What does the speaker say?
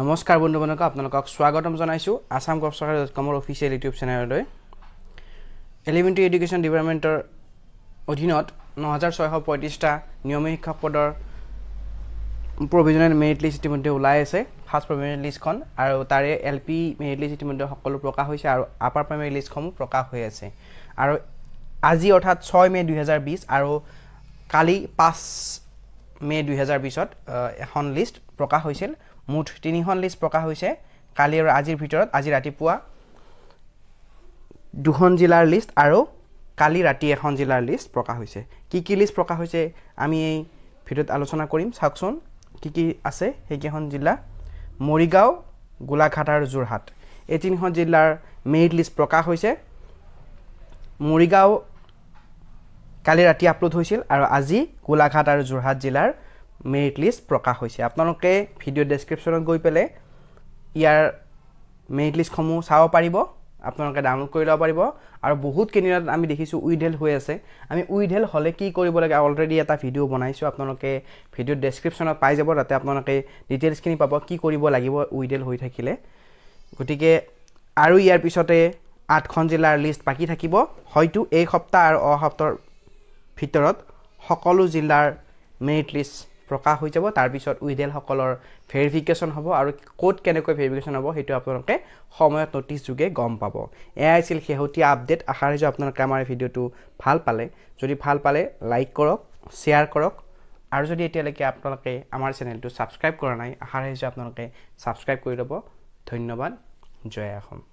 নমস্কাৰ বন্ধু বান্ধৱ আপোনালোকক স্বাগতম জনাইছোঁ আছাম গভ চৰকাৰ ডট কমৰ অফিচিয়েল ইউটিউব চেনেললৈ এলিমেণ্টেৰী এডুকেশ্যন ডিপাৰ্টমেণ্টৰ অধীনত ন হাজাৰ ছয়শ পঁয়ত্ৰিছটা নিয়মীয় শিক্ষক পদৰ প্ৰভিজনেল মেৰিট লিষ্ট ইতিমধ্যে ওলাই আছে ফাৰ্ষ্ট প্ৰভিজনেল লিষ্টখন আৰু তাৰে এল পি মেৰিট লিষ্ট ইতিমধ্যে সকলো প্ৰকাশ হৈছে আৰু আপাৰ প্ৰাইমেৰী লিষ্টসমূহ প্ৰকাশ হৈ আছে আৰু আজি অৰ্থাৎ ছয় মে' দুহেজাৰ বিছ আৰু কালি পাঁচ মে দুহেজাৰ বিছত এখন লিষ্ট প্ৰকাশ হৈছিল মুঠ তিনিখন লিষ্ট প্ৰকাশ হৈছে কালি আৰু আজিৰ ভিতৰত আজি ৰাতিপুৱা দুখন জিলাৰ লিষ্ট আৰু কালি ৰাতি এখন জিলাৰ লিষ্ট প্ৰকাশ হৈছে কি কি লিষ্ট প্ৰকাশ হৈছে আমি এই ভিডিঅ'ত আলোচনা কৰিম চাওকচোন কি কি আছে সেইকেইখন জিলা মৰিগাঁও গোলাঘাট আৰু যোৰহাট এই তিনিখন জিলাৰ মেইড লিষ্ট প্ৰকাশ হৈছে মৰিগাঁও কালি ৰাতি আপলোড হৈছিল আৰু আজি গোলাঘাট আৰু যোৰহাট জিলাৰ মেৰিট লিষ্ট প্ৰকাশ হৈছে আপোনালোকে ভিডিঅ' ডেছক্ৰিপশ্যনত গৈ পেলাই ইয়াৰ মেৰিট লিষ্টসমূহ চাব পাৰিব আপোনালোকে ডাউনলোড কৰি ল'ব পাৰিব আৰু বহুত কেইদিনত আমি দেখিছোঁ উইডেল হৈ আছে আমি উইডেল হ'লে কি কৰিব লাগে অলৰেডি এটা ভিডিঅ' বনাইছোঁ আপোনালোকে ভিডিঅ' ডেছক্ৰিপশ্যনত পাই যাব তাতে আপোনালোকে ডিটেইলছখিনি পাব কি কৰিব লাগিব উইডেল হৈ থাকিলে গতিকে আৰু ইয়াৰ পিছতে আঠখন জিলাৰ লিষ্ট বাকী থাকিব হয়তো এই সপ্তাহ আৰু অহা সপ্তাহৰ ভিতৰত সকলো জিলাৰ মেৰিট লিষ্ট প্ৰকাশ হৈ যাব তাৰপিছত উইডেলসকলৰ ভেৰিফিকেশ্যন হ'ব আৰু ক'ত কেনেকৈ ভেৰিফিকেশ্যন হ'ব সেইটো আপোনালোকে সময়ত নটিচ যোগে গম পাব এয়াই আছিল শেহতীয়া আপডেট আশা ৰাখিছোঁ আপোনালোকে আমাৰ ভিডিঅ'টো ভাল পালে যদি ভাল পালে লাইক কৰক শ্বেয়াৰ কৰক আৰু যদি এতিয়ালৈকে আপোনালোকে আমাৰ চেনেলটো ছাবস্ক্ৰাইব কৰা নাই আশা ৰাখিছোঁ আপোনালোকে ছাবস্ক্ৰাইব কৰি ল'ব ধন্যবাদ জয় অসম